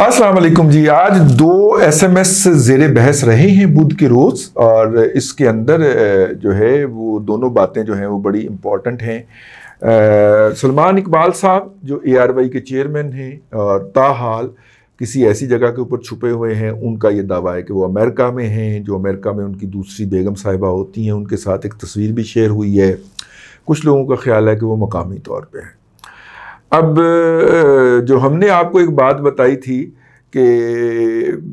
अस्सलाम वालेकुम जी आज दो एसएमएस जेर बहस रहे हैं बुध के रोज़ और इसके अंदर जो है वो दोनों बातें जो हैं वो बड़ी इम्पॉर्टेंट हैं सलमान इकबाल साहब जो एआरवाई के चेयरमैन हैं और ताहाल किसी ऐसी जगह के ऊपर छुपे हुए हैं उनका ये दावा है कि वो अमेरिका में हैं जो अमेरिका में उनकी दूसरी बेगम साहिबा होती हैं उनके साथ एक तस्वीर भी शेयर हुई है कुछ लोगों का ख्याल है कि वो मकामी तौर पर हैं अब जो हमने आपको एक बात बताई थी कि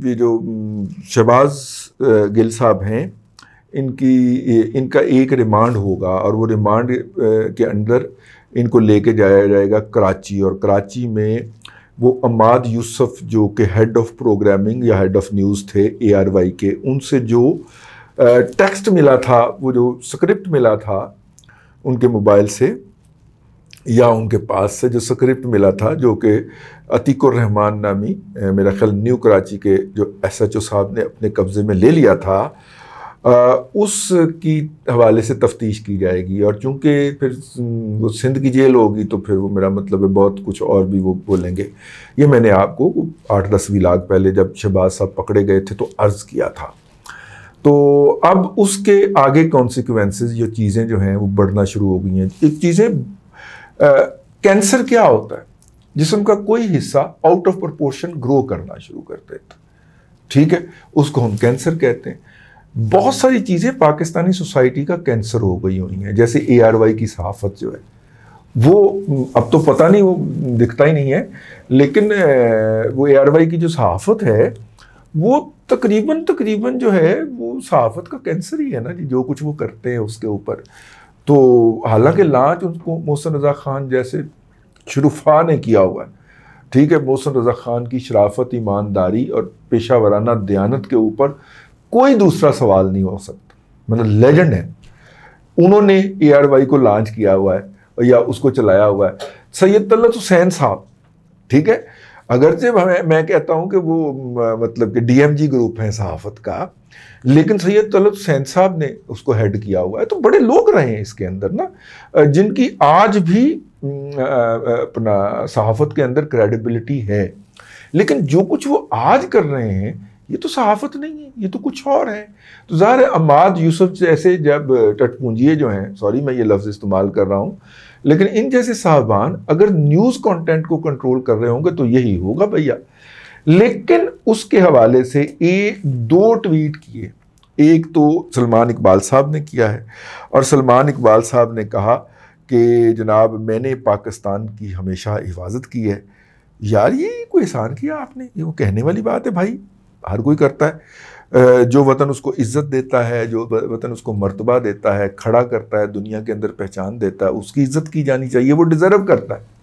ये जो शहबाज गिल साहब हैं इनकी इनका एक रिमांड होगा और वो रिमांड के अंदर इनको लेके जाया जाएगा कराची और कराची में वो अमाद यूसुफ जो कि हेड ऑफ प्रोग्रामिंग या हेड ऑफ न्यूज़ थे ए आर वाई के उनसे जो टेक्स्ट मिला था वो जो स्क्रिप्ट मिला था उनके मोबाइल से या उनके पास से जो स्क्रिप्ट मिला था जो कि अतीकुर रहमान नामी मेरा ख्याल न्यू कराची के जो एस एच ओ साहब ने अपने कब्ज़े में ले लिया था उसकी हवाले से तफ्तीश की जाएगी और चूंकि फिर वो सिंध की जेल होगी तो फिर वो मेरा मतलब है बहुत कुछ और भी वो बोलेंगे ये मैंने आपको आठ दसवीं लाख पहले जब शहबाज साहब पकड़े गए थे तो अर्ज़ किया था तो अब उसके आगे कॉन्सिक्वेंसेज ये चीज़ें जो हैं वो बढ़ना शुरू हो गई हैं एक चीज़ें कैंसर क्या होता है जिसम का कोई हिस्सा आउट ऑफ प्रोपोर्शन ग्रो करना शुरू कर देता ठीक है उसको हम कैंसर कहते हैं बहुत सारी चीज़ें पाकिस्तानी सोसाइटी का कैंसर हो गई हुई हैं जैसे ए आर वाई की सहाफत जो है वो अब तो पता नहीं वो दिखता ही नहीं है लेकिन वो ए आर वाई की जो सहाफत है वो तकरीबन तकरीबन जो है वो सहाफत का कैंसर ही है ना जी जो कुछ वो करते हैं उसके ऊपर तो हालांकि लांच उनको मोहसन रजा खान जैसे शरूफा ने किया हुआ है ठीक है मोहसन रजा खान की शराफत ईमानदारी और पेशा वराना दयानत के ऊपर कोई दूसरा सवाल नहीं हो सकता मतलब लेजेंड है उन्होंने ए आर वाई को लॉन्च किया हुआ है या उसको चलाया हुआ है सैयद तल्लत हुसैन साहब ठीक है अगरचे मैं, मैं कहता हूँ कि वो मतलब कि डीएमजी ग्रुप है सहाफत का लेकिन सैयद तलब सैन साहब ने उसको हेड किया हुआ है तो बड़े लोग रहे हैं इसके अंदर ना जिनकी आज भी अपना सहाफत के अंदर क्रेडिबिलिटी है लेकिन जो कुछ वो आज कर रहे हैं ये तो सहाफत नहीं है ये तो कुछ और है तो ज़ाहिर अमाद यूसुफ जैसे जब टटपूंजिए जो हैं सॉरी मैं ये लफ्ज़ इस्तेमाल कर रहा हूँ लेकिन इन जैसे साहबान अगर न्यूज़ कंटेंट को कंट्रोल कर रहे होंगे तो यही होगा भैया लेकिन उसके हवाले से एक दो ट्वीट किए एक तो सलमान इकबाल साहब ने किया है और सलमान इकबाल साहब ने कहा कि जनाब मैंने पाकिस्तान की हमेशा हिफाजत की है यार ये कोई एहसान किया आपने ये वो कहने वाली बात है भाई हर कोई करता है जो वतन उसको इज्जत देता है जो वतन उसको मर्तबा देता है खड़ा करता है दुनिया के अंदर पहचान देता है उसकी इज्जत की जानी चाहिए वो डिज़र्व करता है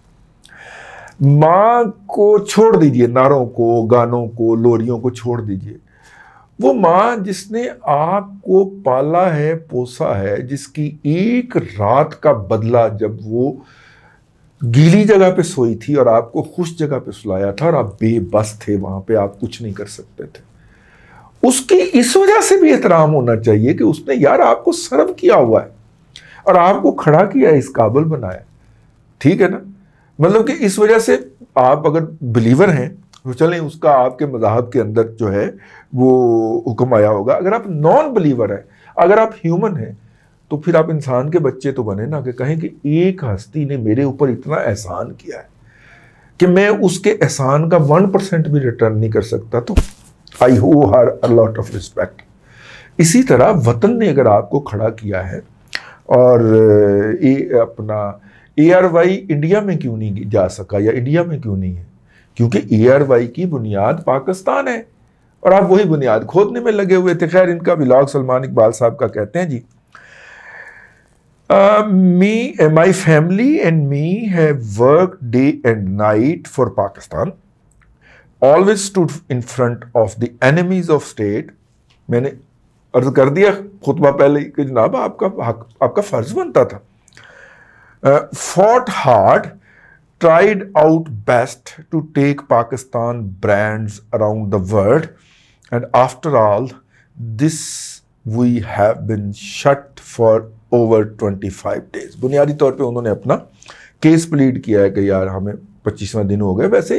माँ को छोड़ दीजिए नारों को गानों को लोरियों को छोड़ दीजिए वो माँ जिसने आपको पाला है पोसा है जिसकी एक रात का बदला जब वो गीली जगह पे सोई थी और आपको खुश जगह पे सुलाया था और आप बेबस थे वहां पे आप कुछ नहीं कर सकते थे उसकी इस वजह से भी एहतराम होना चाहिए कि उसने यार आपको सर्व किया हुआ है और आपको खड़ा किया इस काबल बनाया ठीक है ना मतलब कि इस वजह से आप अगर बिलीवर हैं तो चलें उसका आपके मजाहब के अंदर जो है वो हुक्म आया होगा अगर आप नॉन बिलीवर हैं अगर आप ह्यूमन हैं तो फिर आप इंसान के बच्चे तो बने ना कि कहें कि एक हस्ती ने मेरे ऊपर इतना एहसान किया है कि मैं उसके एहसान का वन परसेंट भी रिटर्न नहीं कर सकता तो आई हो हर अलॉट ऑफ रिस्पेक्ट इसी तरह वतन ने अगर आपको खड़ा किया है और ए अपना ए आर वाई इंडिया में क्यों नहीं जा सका या इंडिया में क्यों नहीं है क्योंकि ए आर वाई की बुनियाद पाकिस्तान है और आप वही बुनियाद खोदने में लगे हुए थे खैर इनका बिलाग सलमान इकबाल साहब का कहते हैं जी मी माई फैमिली एंड मी है me have worked day and night for Pakistan. Always stood in front of the enemies मैंने अर्ज कर दिया खुतबा पहले कि जनाब आपका हक आपका फ़र्ज बनता था fought hard tried out best to take Pakistan brands around the world and after all this we have been shut for over 25 days बुनियादी तौर पे उन्होंने अपना केस प्लीड किया है कि यार हमें पच्चीसवा दिन हो गए वैसे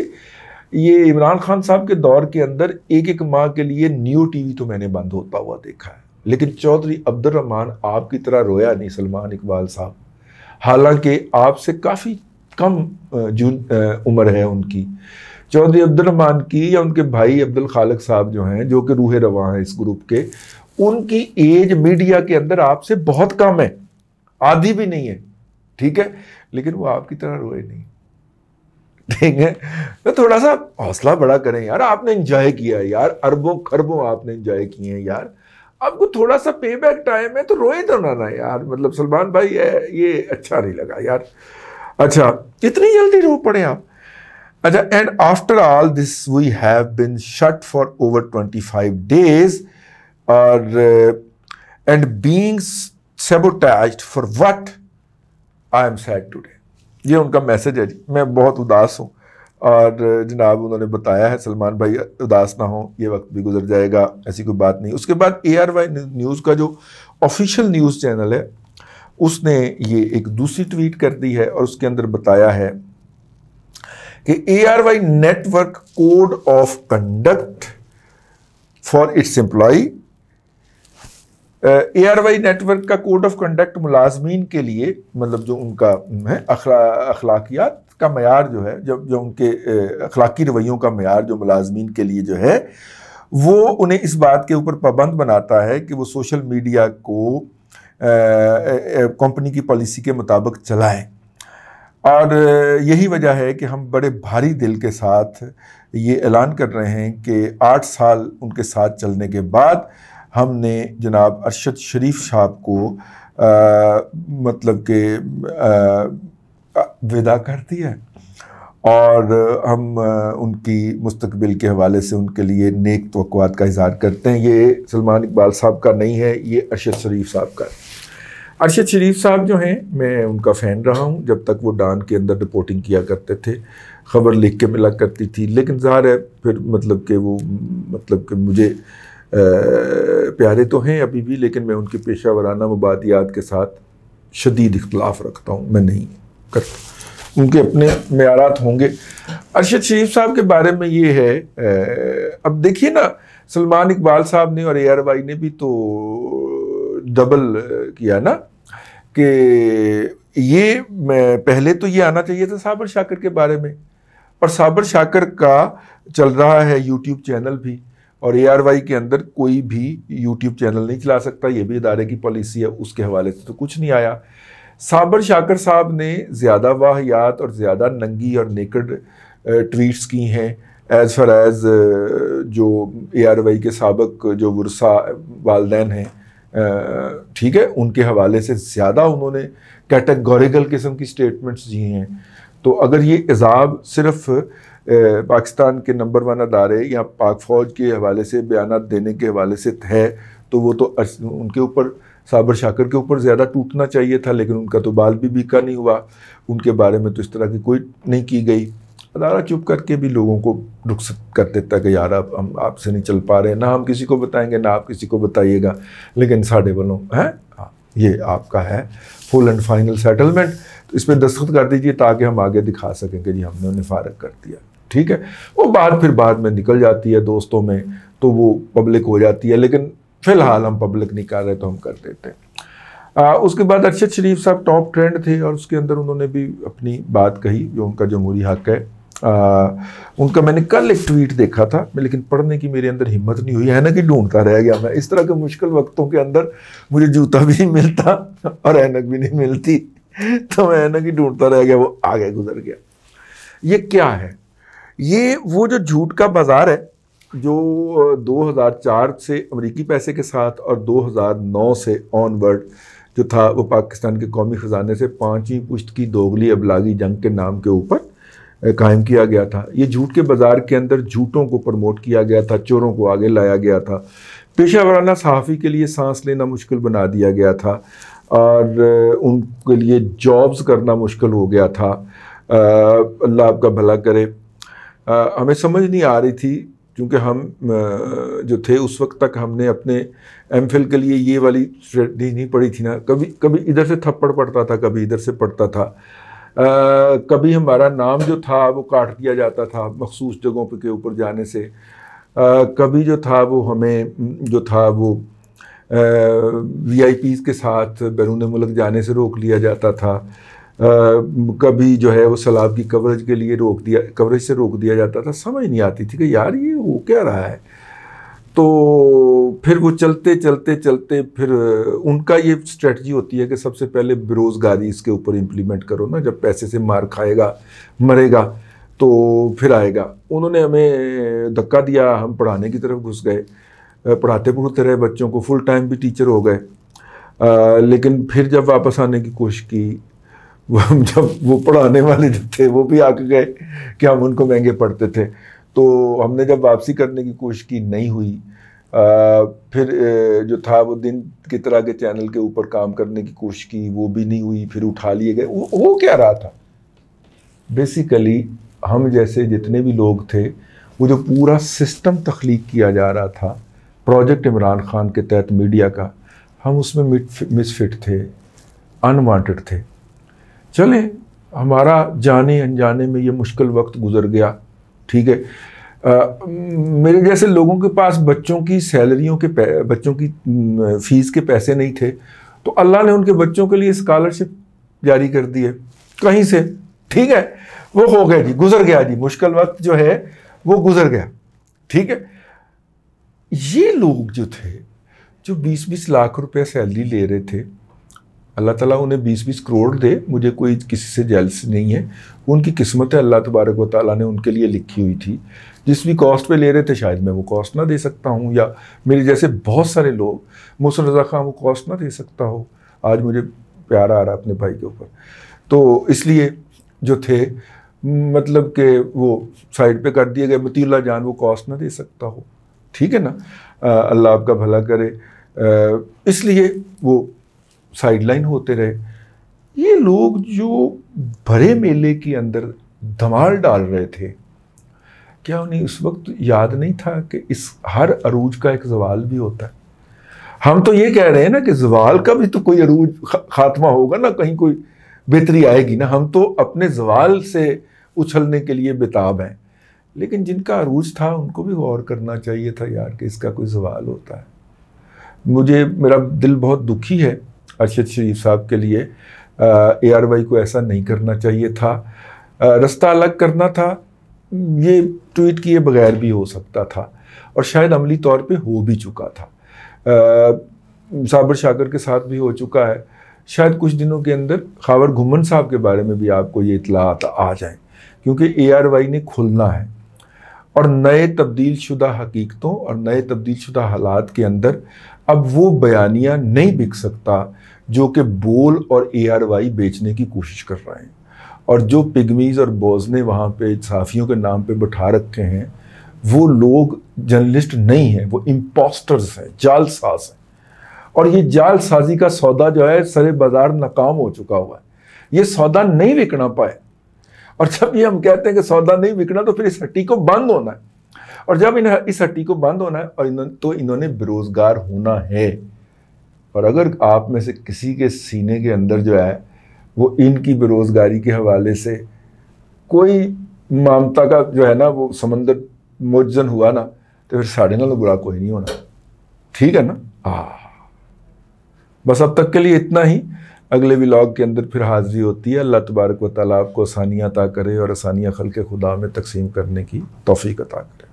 ये इमरान खान साहब के दौर के अंदर एक एक माह के लिए न्यू टीवी तो मैंने बंद होता हुआ देखा है लेकिन चौधरी अब्दुलरहमान आपकी तरह रोया नहीं सलमान इकबाल साहब हालांकि आपसे काफ़ी कम जून उम्र है उनकी चौधरी अब्दुलरहमान की या उनके भाई अब्दुल खालक साहब जो हैं जो कि रूह रवा हैं इस ग्रुप के उनकी एज मीडिया के अंदर आपसे बहुत कम है आधी भी नहीं है ठीक है लेकिन वो आपकी तरह रोए नहीं ठीक है तो थोड़ा सा हौसला बड़ा करें यार आपने इंजॉय किया यार अरबों खरबों आपने इंजॉय किए हैं यार आपको थोड़ा सा पे बैक टाइम है तो रोए तो ना ना यार मतलब सलमान भाई ये ये अच्छा नहीं लगा यार अच्छा इतनी जल्दी रो पड़े आप अच्छा and after all this we have been shut for over twenty five days और and uh, and sabotage for for I am sad sad ये उनका मैसेज है जी मैं बहुत उदास हूँ और uh, जनाब उन्होंने बताया है सलमान भाई उदास ना हो ये वक्त भी गुजर जाएगा ऐसी कोई बात नहीं उसके बाद ए आर वाई न्यूज़ का जो ऑफिशियल न्यूज़ चैनल है उसने ये एक दूसरी ट्वीट कर दी है और उसके अंदर बताया है कि A R Y network code of conduct for its employ A R Y network का कोड ऑफ कंडक्ट मुलाजमीन के लिए मतलब जो उनका है अखला अखलाकियात का मैार जो है जब जो उनके अखलाकी रवैयों का मैार जो मुलाजमीन के लिए जो है वो उन्हें इस बात के ऊपर पाबंद बनाता है कि वो सोशल मीडिया को कंपनी की पॉलिसी के मुताबिक चलाएं और यही वजह है कि हम बड़े भारी दिल के साथ ये ऐलान कर रहे हैं कि आठ साल उनके साथ चलने के बाद हमने जनाब अरशद शरीफ साहब को आ, मतलब के विदा कर दिया और हम उनकी मुस्तबिल के हवाले से उनके लिए नेक तो का इजहार करते हैं ये सलमान इकबाल साहब का नहीं है ये अरशद शरीफ साहब का अरशद शरीफ साहब जो हैं मैं उनका फ़ैन रहा हूँ जब तक वो डान के अंदर रिपोर्टिंग किया करते थे ख़बर लिख के मिला करती थी लेकिन ज़ाहिर है फिर मतलब कि वो मतलब कि मुझे प्यारे तो हैं अभी भी लेकिन मैं उनके पेशा वराना मुबादियात के साथ शदीद इख्तलाफ रखता हूँ मैं नहीं करता उनके अपने मैारात होंगे अरशद शरीफ साहब के बारे में ये है अब देखिए ना सलमान इकबाल साहब ने और ए आर वाई ने भी तो डबल किया ना कि ये मैं पहले तो ये आना चाहिए था साबर शाकर के बारे में और साबर शाकर का चल रहा है यूट्यूब चैनल भी और ए आर वाई के अंदर कोई भी यूट्यूब चैनल नहीं चला सकता ये भी इदारे की पॉलिसी है उसके हवाले से तो कुछ नहीं आया साबर शाकर साहब ने ज़्यादा वाहियात और ज़्यादा नंगी और नेकड ट्वीट्स की हैं एज़ फार एज़ जो ए आर वाई के सबक जो वर्षा वालदे हैं ठीक है उनके हवाले से ज़्यादा उन्होंने कैटेगोरिकल किस्म की स्टेटमेंट्स दी हैं तो अगर ये एजाब सिर्फ़ पाकिस्तान के नंबर वन अदारे या पाक फ़ौज के हवाले से बयान देने के हवाले से है तो वो तो उनके ऊपर साबर शाकर के ऊपर ज़्यादा टूटना चाहिए था लेकिन उनका तो बाल भी बीका नहीं हुआ उनके बारे में तो इस तरह की कोई नहीं की गई अदारा चुप करके भी लोगों को रुखसत कर देता कि यार आप हम आपसे नहीं चल पा रहे ना हम किसी को बताएंगे ना आप किसी को बताइएगा लेकिन साढ़े वालों हैं हाँ, ये आपका है फुल एंड फाइनल सेटलमेंट तो इस पर दस्तखत कर दीजिए ताकि हम आगे दिखा सकें कि जी हमने उन्हें फारग कर दिया ठीक है वो बात फिर बाद में निकल जाती है दोस्तों में तो वो पब्लिक हो जाती है लेकिन फिलहाल हम पब्लिक नहीं कर रहे तो हम कर देते हैं आ, उसके बाद अरशद शरीफ साहब टॉप ट्रेंड थे और उसके अंदर उन्होंने भी अपनी बात कही जो उनका जमहूरी हक है आ, उनका मैंने कल एक ट्वीट देखा था लेकिन पढ़ने की मेरे अंदर हिम्मत नहीं हुई है ना कि ढूंढता रह गया मैं इस तरह के मुश्किल वक्तों के अंदर मुझे जूता भी नहीं मिलता और ऐनक भी नहीं मिलती तो मैं ऐनक ही ढूंढता रह गया वो आगे गुजर गया ये क्या है ये वो जो झूठ का बाज़ार है जो 2004 से अमेरिकी पैसे के साथ और 2009 से ऑनवर्ड जो था वो पाकिस्तान के कौमी ख़जाने से पाँचवीं पुश्त की दोगली अबलागी जंग के नाम के ऊपर कायम किया गया था ये झूठ के बाज़ार के अंदर झूठों को प्रमोट किया गया था चोरों को आगे लाया गया था पेशा वराना सहाफ़ी के लिए सांस लेना मुश्किल बना दिया गया था और उनके लिए जॉब्स करना मुश्किल हो गया था अल्लाह आपका भला करे आ, हमें समझ नहीं आ रही थी क्योंकि हम जो थे उस वक्त तक हमने अपने एम के लिए ये वाली स्ट्रेटी नहीं पढ़ी थी ना कभी कभी इधर से थप्पड़ पड़ता था कभी इधर से पड़ता था आ, कभी हमारा नाम जो था वो काट दिया जाता था मखसूस जगहों पर के ऊपर जाने से आ, कभी जो था वो हमें जो था वो वी के साथ बैरून मुल्क जाने से रोक लिया जाता था कभी जो है वो सलाब की कवरेज के लिए रोक दिया कवरेज से रोक दिया जाता था समझ नहीं आती थी कि यार ये हो क्या रहा है तो फिर वो चलते चलते चलते फिर उनका ये स्ट्रेटजी होती है कि सबसे पहले बेरोज़गारी इसके ऊपर इम्प्लीमेंट करो ना जब पैसे से मार खाएगा मरेगा तो फिर आएगा उन्होंने हमें धक्का दिया हम पढ़ाने की तरफ घुस गए पढ़ाते पढ़ते रहे बच्चों को फुल टाइम भी टीचर हो गए लेकिन फिर जब वापस आने की कोशिश की वो जब वो पढ़ाने वाले जो थे वो भी आके गए कि हम उनको महंगे पढ़ते थे तो हमने जब वापसी करने की कोशिश की नहीं हुई आ, फिर जो था वो दिन की तरह के चैनल के ऊपर काम करने की कोशिश की वो भी नहीं हुई फिर उठा लिए गए वो, वो क्या रहा था बेसिकली हम जैसे जितने भी लोग थे वो जो पूरा सिस्टम तख्लीक किया जा रहा था प्रोजेक्ट इमरान खान के तहत मीडिया का हम उसमें मिसफिट थे अनवांटेड थे चले हमारा जाने अनजाने में ये मुश्किल वक्त गुजर गया ठीक है मेरे जैसे लोगों के पास बच्चों की सैलरियों के बच्चों की फीस के पैसे नहीं थे तो अल्लाह ने उनके बच्चों के लिए स्कॉलरशिप जारी कर दी है कहीं से ठीक है वो हो गया जी गुजर गया जी मुश्किल वक्त जो है वो गुजर गया ठीक है ये लोग जो थे जो 20-20 लाख रुपए सैलरी ले रहे थे अल्लाह ताला उन्हें बीस बीस करोड़ दे मुझे कोई किसी से जेल्स नहीं है उनकी किस्मत है अल्लाह तबारक व ताली ने उनके लिए लिखी हुई थी जिस भी कॉस्ट पे ले रहे थे शायद मैं वो कॉस्ट ना दे सकता हूँ या मेरे जैसे बहुत सारे लोग मुसर रजा खां वो कॉस्ट ना दे सकता हो आज मुझे प्यार आ रहा अपने भाई के ऊपर तो इसलिए जो थे मतलब के वो साइड पे कर दिए गए मतील्ला जान वो कॉस्ट ना दे सकता हो ठीक है ना अल्लाह आपका भला करे इसलिए वो साइडलाइन होते रहे ये लोग जो भरे मेले के अंदर धमाल डाल रहे थे क्या उन्हें उस वक्त याद नहीं था कि इस हर अरूज का एक जवाल भी होता है हम तो ये कह रहे हैं ना कि जवाल का भी तो कोई अरूज खात्मा होगा ना कहीं कोई बेहतरी आएगी ना हम तो अपने जवाल से उछलने के लिए बेताब हैं लेकिन जिनका अरूज था उनको भी गौर करना चाहिए था यार कि इसका कोई जवाल होता है मुझे मेरा दिल बहुत दुखी है अरशद शरीफ साहब के लिए ए आर वाई को ऐसा नहीं करना चाहिए था रास्ता अलग करना था ये ट्वीट किए बगैर भी हो सकता था और शायद अमली तौर पे हो भी चुका था साबर शागर के साथ भी हो चुका है शायद कुछ दिनों के अंदर खावर घुमन साहब के बारे में भी आपको ये इतलात आ जाए क्योंकि ए आर वाई ने खुलना है और नए तब्दील शुदा हकीकतों और नए तब्दील शुदा हालात के अंदर अब वो बयानिया नहीं बिक सकता जो कि बोल और ए बेचने की कोशिश कर रहे हैं और जो पिगमीज़ और बोज ने वहाँ पे साफ़ियों के नाम पे बैठा रखे हैं वो लोग जर्नलिस्ट नहीं हैं वो इम्पोस्टर्स हैं जालसाज हैं और ये जालसाजी का सौदा जो है सरे बाज़ार नाकाम हो चुका हुआ है ये सौदा नहीं बिकना पाए और जब ये हम कहते हैं कि सौदा नहीं बिकना तो फिर इस हट्टी को बंद होना है और जब इन्हें इस हट्टी को बंद होना है और इन्हों, तो इन्होंने बेरोज़गार होना है और अगर आप में से किसी के सीने के अंदर जो है वो इनकी बेरोज़गारी के हवाले से कोई मामता का जो है ना वो समंदर मुजन हुआ ना तो फिर साढ़े नाल बुरा कोई नहीं होना ठीक है ना हाँ बस अब तक के लिए इतना ही अगले व्लाग के अंदर फिर हाजिरी होती है अल्लाह तबारक वाली आपको आसानियाँ अता करे और आसानियाँ खल के खुदा में तकसीम करने की तोफ़ी अता करे